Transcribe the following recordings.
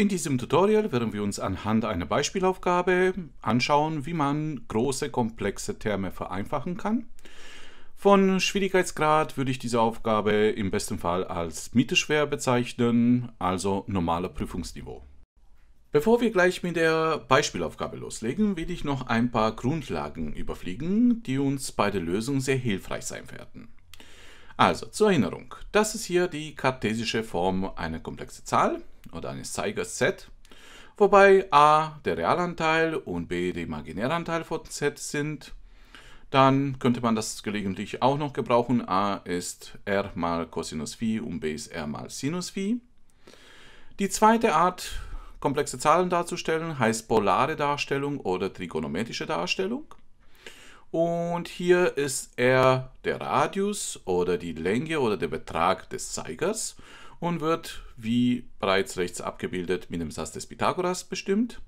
In diesem Tutorial werden wir uns anhand einer Beispielaufgabe anschauen, wie man große, komplexe Terme vereinfachen kann. Von Schwierigkeitsgrad würde ich diese Aufgabe im besten Fall als mittelschwer bezeichnen, also normaler Prüfungsniveau. Bevor wir gleich mit der Beispielaufgabe loslegen, will ich noch ein paar Grundlagen überfliegen, die uns bei der Lösung sehr hilfreich sein werden. Also zur Erinnerung, das ist hier die kartesische Form einer komplexen Zahl oder eines Zeigers z, wobei a der Realanteil und b der imaginäre von z sind. Dann könnte man das gelegentlich auch noch gebrauchen. a ist r mal Cosinus phi und b ist r mal Sinus phi. Die zweite Art, komplexe Zahlen darzustellen, heißt polare Darstellung oder trigonometrische Darstellung. Und hier ist r der Radius oder die Länge oder der Betrag des Zeigers und wird, wie bereits rechts abgebildet, mit dem Satz des Pythagoras bestimmt.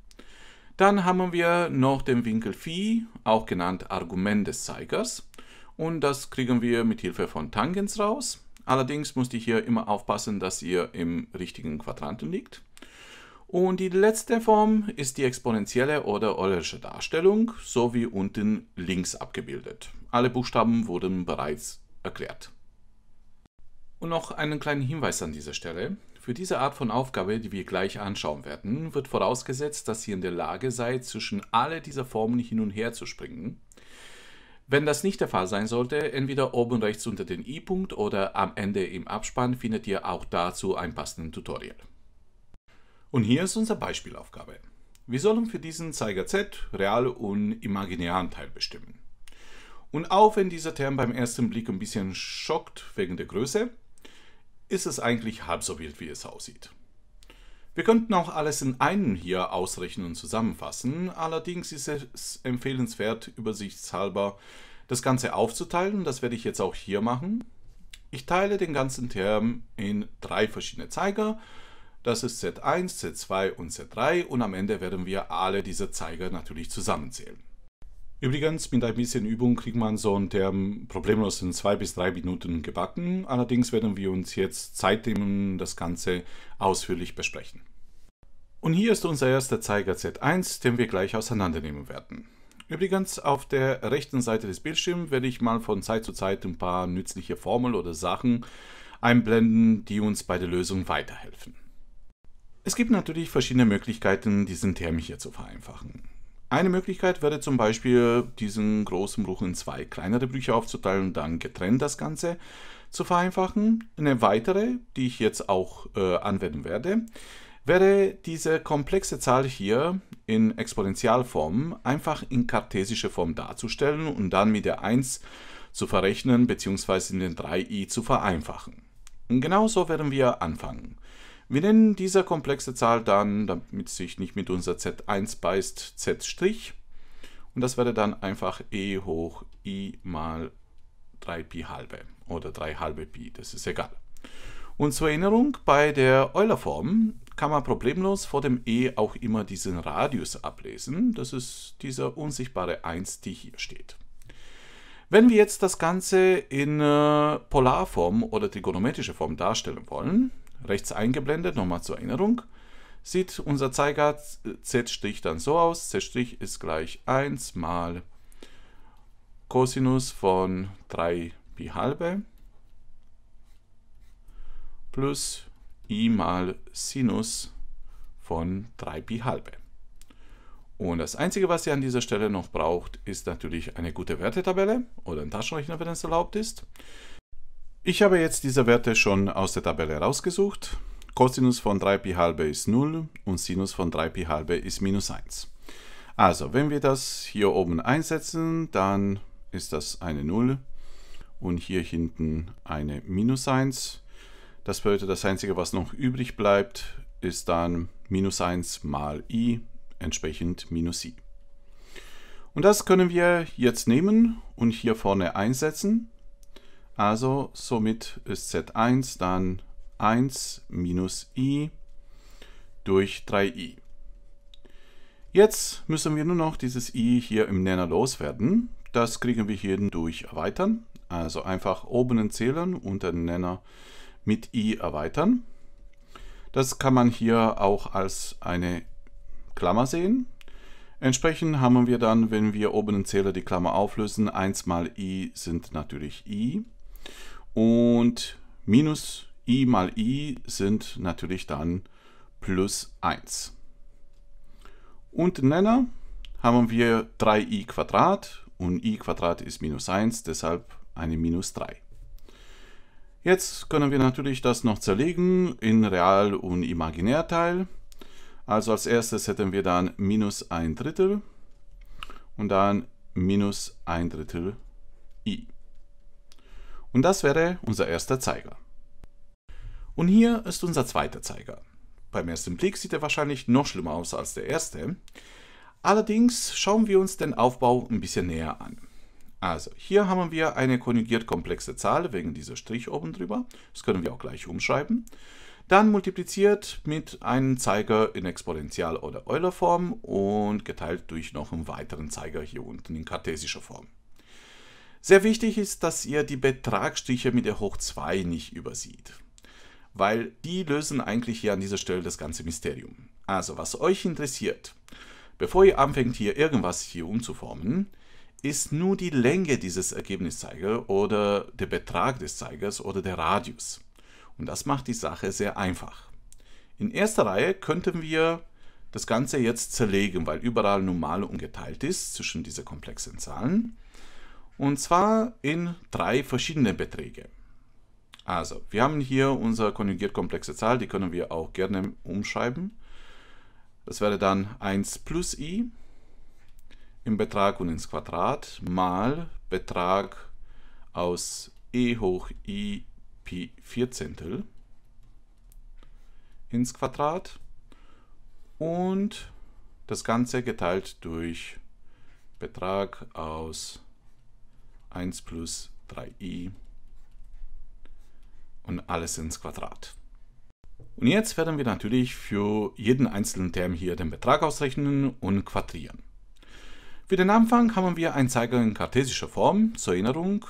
Dann haben wir noch den Winkel phi, auch genannt Argument des Zeigers. Und das kriegen wir mit Hilfe von Tangens raus. Allerdings müsst ihr hier immer aufpassen, dass ihr im richtigen Quadranten liegt. Und die letzte Form ist die exponentielle oder eulerische Darstellung, so wie unten links abgebildet. Alle Buchstaben wurden bereits erklärt. Und noch einen kleinen Hinweis an dieser Stelle. Für diese Art von Aufgabe, die wir gleich anschauen werden, wird vorausgesetzt, dass ihr in der Lage seid, zwischen alle dieser Formen hin und her zu springen. Wenn das nicht der Fall sein sollte, entweder oben rechts unter den i-Punkt oder am Ende im Abspann findet ihr auch dazu ein passendes Tutorial. Und hier ist unsere Beispielaufgabe. Wir sollen für diesen Zeiger Z real und imaginären Teil bestimmen. Und auch wenn dieser Term beim ersten Blick ein bisschen schockt wegen der Größe, ist es eigentlich halb so wild, wie es aussieht. Wir könnten auch alles in einem hier ausrechnen und zusammenfassen, allerdings ist es empfehlenswert, übersichtshalber das Ganze aufzuteilen, das werde ich jetzt auch hier machen. Ich teile den ganzen Term in drei verschiedene Zeiger, das ist Z1, Z2 und Z3 und am Ende werden wir alle diese Zeiger natürlich zusammenzählen. Übrigens, mit ein bisschen Übung kriegt man so einen Term problemlos in zwei bis drei Minuten gebacken. Allerdings werden wir uns jetzt Zeit nehmen, das Ganze ausführlich besprechen. Und hier ist unser erster Zeiger Z1, den wir gleich auseinandernehmen werden. Übrigens, auf der rechten Seite des Bildschirms werde ich mal von Zeit zu Zeit ein paar nützliche Formeln oder Sachen einblenden, die uns bei der Lösung weiterhelfen. Es gibt natürlich verschiedene Möglichkeiten, diesen Term hier zu vereinfachen. Eine Möglichkeit wäre zum Beispiel, diesen großen Bruch in zwei kleinere Brüche aufzuteilen und dann getrennt das Ganze zu vereinfachen. Eine weitere, die ich jetzt auch äh, anwenden werde, wäre diese komplexe Zahl hier in Exponentialform einfach in kartesische Form darzustellen und dann mit der 1 zu verrechnen bzw. in den 3i zu vereinfachen. Und genau so werden wir anfangen. Wir nennen diese komplexe Zahl dann, damit es sich nicht mit unser z1 beißt, z'. Und das wäre dann einfach e hoch i mal 3pi halbe oder 3 halbe pi, das ist egal. Und zur Erinnerung, bei der Euler-Form kann man problemlos vor dem e auch immer diesen Radius ablesen. Das ist diese unsichtbare 1, die hier steht. Wenn wir jetzt das Ganze in äh, Polarform oder trigonometrische Form darstellen wollen, rechts eingeblendet, nochmal zur Erinnerung, sieht unser Zeiger z' dann so aus. z' ist gleich 1 mal Cosinus von 3 Pi halbe plus i mal Sinus von 3 Pi halbe. Und das Einzige, was ihr an dieser Stelle noch braucht, ist natürlich eine gute Wertetabelle oder ein Taschenrechner, wenn es erlaubt ist. Ich habe jetzt diese Werte schon aus der Tabelle rausgesucht. Cosinus von 3pi halbe ist 0 und Sinus von 3pi halbe ist minus 1. Also, wenn wir das hier oben einsetzen, dann ist das eine 0 und hier hinten eine minus 1. Das bedeutet, das Einzige, was noch übrig bleibt, ist dann minus 1 mal i, entsprechend minus i. Und das können wir jetzt nehmen und hier vorne einsetzen. Also somit ist Z1 dann 1 minus i durch 3i. Jetzt müssen wir nur noch dieses i hier im Nenner loswerden. Das kriegen wir hier durch erweitern. Also einfach oben oberen Zählern unter den Nenner mit i erweitern. Das kann man hier auch als eine Klammer sehen. Entsprechend haben wir dann, wenn wir oben oberen Zähler die Klammer auflösen, 1 mal i sind natürlich i. Und minus i mal i sind natürlich dann plus 1. Und Nenner haben wir 3i Quadrat und i Quadrat ist minus 1, deshalb eine minus 3. Jetzt können wir natürlich das noch zerlegen in Real- und Imaginärteil. Also als erstes hätten wir dann minus ein Drittel und dann minus ein Drittel i. Und das wäre unser erster Zeiger. Und hier ist unser zweiter Zeiger. Beim ersten Blick sieht er wahrscheinlich noch schlimmer aus als der erste. Allerdings schauen wir uns den Aufbau ein bisschen näher an. Also, hier haben wir eine konjugiert komplexe Zahl wegen dieser Strich oben drüber. Das können wir auch gleich umschreiben. Dann multipliziert mit einem Zeiger in Exponential- oder Euler-Form und geteilt durch noch einen weiteren Zeiger hier unten in kartesischer Form. Sehr wichtig ist, dass ihr die Betragsstriche mit der hoch 2 nicht übersieht, weil die lösen eigentlich hier an dieser Stelle das ganze Mysterium. Also, was euch interessiert, bevor ihr anfängt hier irgendwas hier umzuformen, ist nur die Länge dieses Ergebniszeigers oder der Betrag des Zeigers oder der Radius. Und das macht die Sache sehr einfach. In erster Reihe könnten wir das Ganze jetzt zerlegen, weil überall normal Mal umgeteilt ist zwischen diesen komplexen Zahlen. Und zwar in drei verschiedene Beträge. Also, wir haben hier unsere konjugiert komplexe Zahl, die können wir auch gerne umschreiben. Das wäre dann 1 plus i im Betrag und ins Quadrat mal Betrag aus e hoch i pi 14 ins Quadrat und das Ganze geteilt durch Betrag aus 1 plus 3i und alles ins Quadrat. Und jetzt werden wir natürlich für jeden einzelnen Term hier den Betrag ausrechnen und quadrieren. Für den Anfang haben wir einen Zeiger in kartesischer Form. Zur Erinnerung,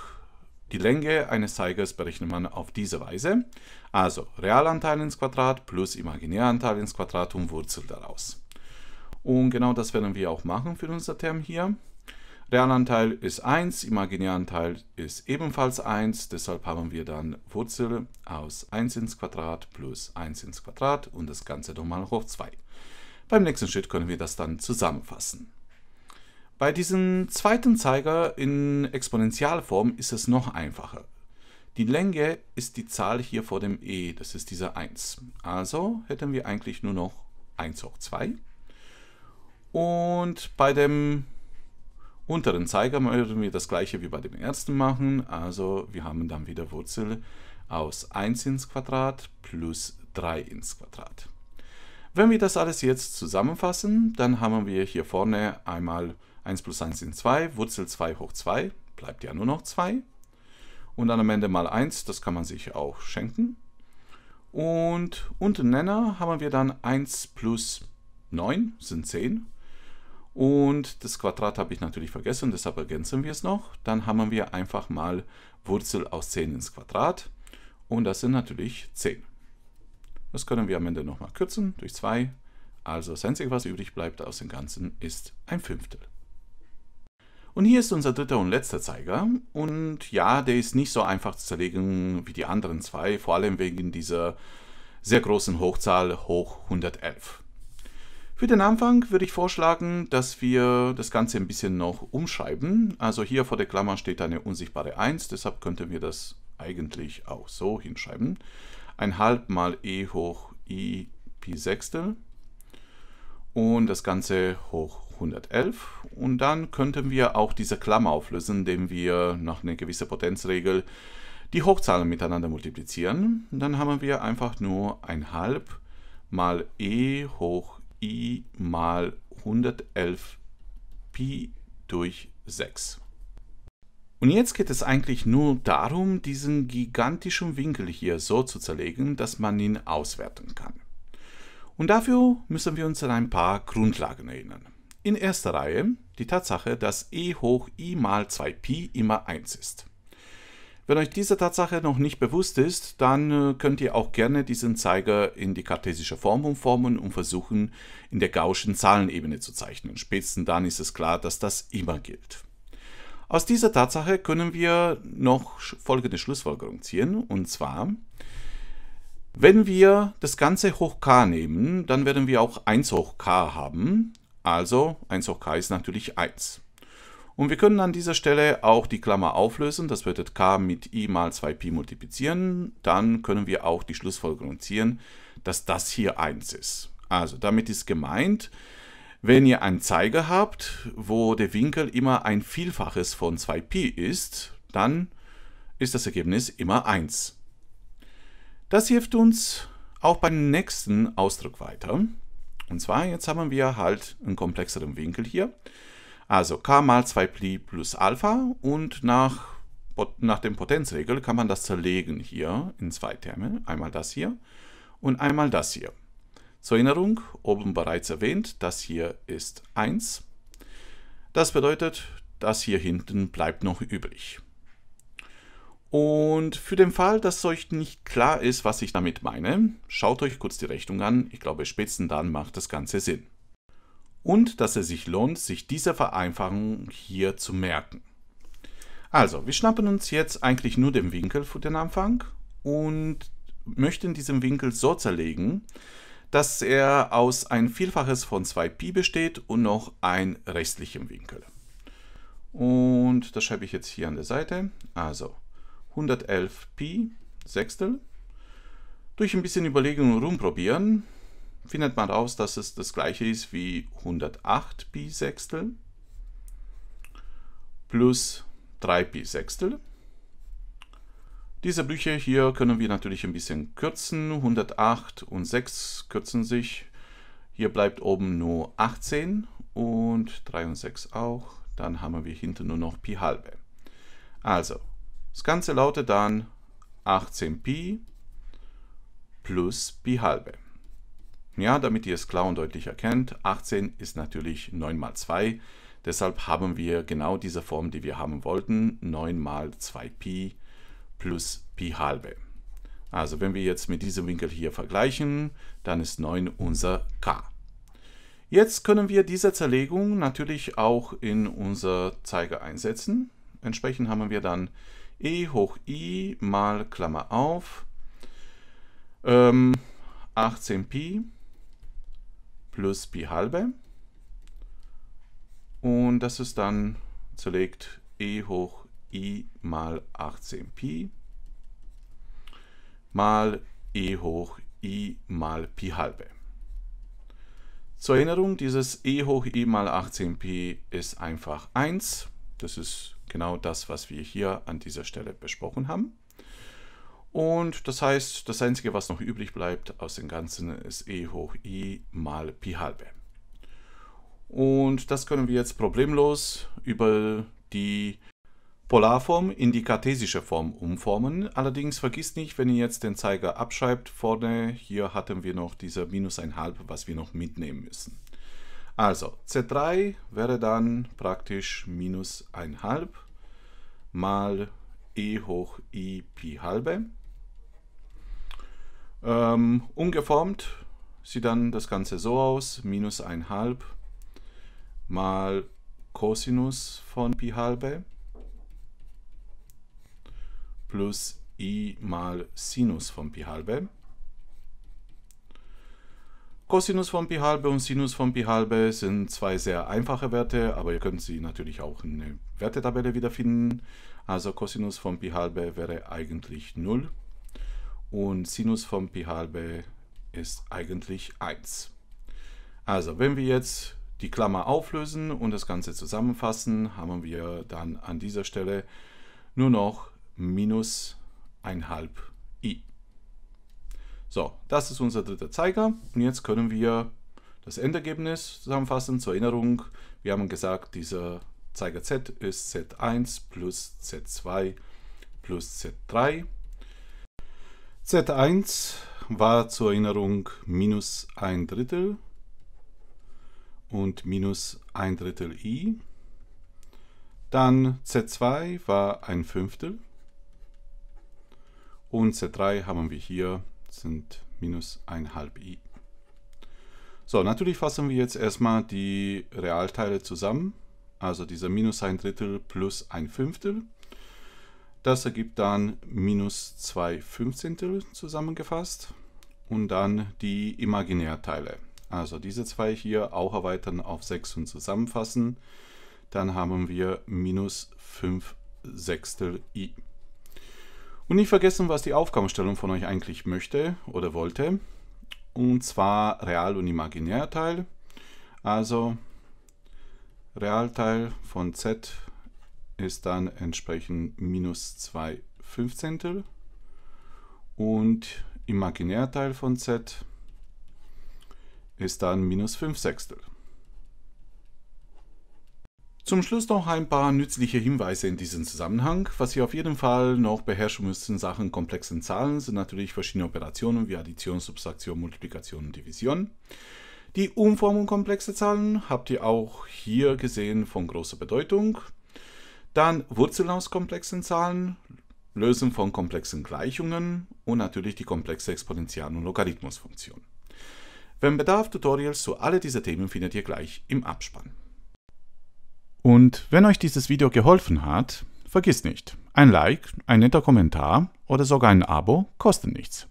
die Länge eines Zeigers berechnet man auf diese Weise. Also Realanteil ins Quadrat plus Imaginäranteil ins Quadrat und Wurzel daraus. Und genau das werden wir auch machen für unser Term hier. Realanteil ist 1, Imaginäranteil ist ebenfalls 1, deshalb haben wir dann Wurzel aus 1 ins Quadrat plus 1 ins Quadrat und das Ganze nochmal hoch 2. Beim nächsten Schritt können wir das dann zusammenfassen. Bei diesem zweiten Zeiger in Exponentialform ist es noch einfacher. Die Länge ist die Zahl hier vor dem e, das ist diese 1. Also hätten wir eigentlich nur noch 1 hoch 2. Und bei dem Unteren Zeiger würden wir das gleiche wie bei dem ersten machen, also wir haben dann wieder Wurzel aus 1 ins Quadrat plus 3 ins Quadrat. Wenn wir das alles jetzt zusammenfassen, dann haben wir hier vorne einmal 1 plus 1 sind 2, Wurzel 2 hoch 2, bleibt ja nur noch 2. Und dann am Ende mal 1, das kann man sich auch schenken. Und unten Nenner haben wir dann 1 plus 9, sind 10. Und das Quadrat habe ich natürlich vergessen, deshalb ergänzen wir es noch. Dann haben wir einfach mal Wurzel aus 10 ins Quadrat. Und das sind natürlich 10. Das können wir am Ende nochmal kürzen durch 2. Also das Einzige, was übrig bleibt aus dem Ganzen, ist ein Fünftel. Und hier ist unser dritter und letzter Zeiger. Und ja, der ist nicht so einfach zu zerlegen wie die anderen zwei, vor allem wegen dieser sehr großen Hochzahl hoch 111. Für den Anfang würde ich vorschlagen, dass wir das Ganze ein bisschen noch umschreiben. Also hier vor der Klammer steht eine unsichtbare 1, deshalb könnten wir das eigentlich auch so hinschreiben. Ein halb mal e hoch i pi sechstel und das Ganze hoch 111 und dann könnten wir auch diese Klammer auflösen, indem wir nach einer gewissen Potenzregel die Hochzahlen miteinander multiplizieren. dann haben wir einfach nur ein halb mal e hoch i i mal 111 Pi durch 6. Und jetzt geht es eigentlich nur darum, diesen gigantischen Winkel hier so zu zerlegen, dass man ihn auswerten kann. Und dafür müssen wir uns an ein paar Grundlagen erinnern. In erster Reihe die Tatsache, dass e hoch i mal 2pi immer 1 ist. Wenn euch diese Tatsache noch nicht bewusst ist, dann äh, könnt ihr auch gerne diesen Zeiger in die kartesische Form umformen und versuchen, in der gaußschen Zahlenebene zu zeichnen. Spätestens dann ist es klar, dass das immer gilt. Aus dieser Tatsache können wir noch folgende Schlussfolgerung ziehen, und zwar, wenn wir das Ganze hoch k nehmen, dann werden wir auch 1 hoch k haben, also 1 hoch k ist natürlich 1. Und wir können an dieser Stelle auch die Klammer auflösen, das bedeutet k mit i mal 2pi multiplizieren. Dann können wir auch die Schlussfolgerung ziehen, dass das hier 1 ist. Also damit ist gemeint, wenn ihr einen Zeiger habt, wo der Winkel immer ein Vielfaches von 2pi ist, dann ist das Ergebnis immer 1. Das hilft uns auch beim nächsten Ausdruck weiter. Und zwar, jetzt haben wir halt einen komplexeren Winkel hier. Also k mal 2 Pli plus Alpha und nach, nach dem Potenzregel kann man das zerlegen hier in zwei Terme. Einmal das hier und einmal das hier. Zur Erinnerung, oben bereits erwähnt, das hier ist 1. Das bedeutet, das hier hinten bleibt noch übrig. Und für den Fall, dass euch nicht klar ist, was ich damit meine, schaut euch kurz die Rechnung an. Ich glaube, spätestens dann macht das Ganze Sinn und dass es sich lohnt, sich diese Vereinfachung hier zu merken. Also, wir schnappen uns jetzt eigentlich nur den Winkel für den Anfang und möchten diesen Winkel so zerlegen, dass er aus ein Vielfaches von 2pi besteht und noch ein restlichen Winkel. Und das schreibe ich jetzt hier an der Seite. Also 111 Pi Sechstel. Durch ein bisschen Überlegen und rumprobieren findet man raus, dass es das gleiche ist wie 108 Pi Sechstel plus 3 Pi Sechstel. Diese Brüche hier können wir natürlich ein bisschen kürzen. 108 und 6 kürzen sich. Hier bleibt oben nur 18 und 3 und 6 auch. Dann haben wir hinten nur noch Pi halbe. Also, das Ganze lautet dann 18 Pi plus Pi halbe. Ja, damit ihr es klar und deutlich erkennt, 18 ist natürlich 9 mal 2. Deshalb haben wir genau diese Form, die wir haben wollten, 9 mal 2pi plus pi halbe. Also wenn wir jetzt mit diesem Winkel hier vergleichen, dann ist 9 unser k. Jetzt können wir diese Zerlegung natürlich auch in unser Zeiger einsetzen. Entsprechend haben wir dann e hoch i mal Klammer auf ähm, 18pi plus Pi halbe. Und das ist dann zerlegt e hoch i mal 18 Pi mal e hoch i mal Pi halbe. Zur Erinnerung, dieses e hoch i mal 18 Pi ist einfach 1. Das ist genau das, was wir hier an dieser Stelle besprochen haben. Und das heißt, das Einzige, was noch übrig bleibt aus dem Ganzen, ist e hoch i mal pi halbe. Und das können wir jetzt problemlos über die Polarform in die kartesische Form umformen. Allerdings vergisst nicht, wenn ihr jetzt den Zeiger abschreibt, vorne hier hatten wir noch diese minus ein halb, was wir noch mitnehmen müssen. Also z 3 wäre dann praktisch minus ein halb mal e hoch i pi halbe. Ähm, umgeformt sieht dann das Ganze so aus, minus halb mal Cosinus von Pi halbe plus i mal Sinus von Pi halbe. Cosinus von Pi halbe und Sinus von Pi halbe sind zwei sehr einfache Werte, aber ihr könnt sie natürlich auch in der Wertetabelle wiederfinden. Also Cosinus von Pi halbe wäre eigentlich 0 und Sinus von Pi halbe ist eigentlich 1. Also wenn wir jetzt die Klammer auflösen und das Ganze zusammenfassen, haben wir dann an dieser Stelle nur noch minus 1,5 i. So, das ist unser dritter Zeiger und jetzt können wir das Endergebnis zusammenfassen. Zur Erinnerung, wir haben gesagt, dieser Zeiger z ist z1 plus z2 plus z3 Z1 war zur Erinnerung minus ein Drittel und minus ein Drittel i. Dann Z2 war ein Fünftel und Z3 haben wir hier, sind minus ein halb i. So, natürlich fassen wir jetzt erstmal die Realteile zusammen, also dieser minus ein Drittel plus ein Fünftel. Das ergibt dann minus 2 Fünfzehntel zusammengefasst und dann die Imaginärteile. Also diese zwei hier auch erweitern auf 6 und zusammenfassen. Dann haben wir minus 5 Sechstel i. Und nicht vergessen, was die Aufgabenstellung von euch eigentlich möchte oder wollte. Und zwar Real- und Imaginärteil. Also Realteil von z ist dann entsprechend minus 2 Fünfzehntel und Imaginärteil von z ist dann minus 5 Sechstel. Zum Schluss noch ein paar nützliche Hinweise in diesem Zusammenhang. Was ihr auf jeden Fall noch beherrschen müsst in Sachen komplexen Zahlen sind natürlich verschiedene Operationen wie Addition, Subtraktion, Multiplikation und Division. Die Umformung komplexer Zahlen habt ihr auch hier gesehen von großer Bedeutung. Dann Wurzeln aus komplexen Zahlen, Lösen von komplexen Gleichungen und natürlich die komplexe Exponential- und Logarithmusfunktion. Wenn Bedarf Tutorials zu alle dieser Themen findet ihr gleich im Abspann. Und wenn euch dieses Video geholfen hat, vergiss nicht, ein Like, ein netter Kommentar oder sogar ein Abo kosten nichts.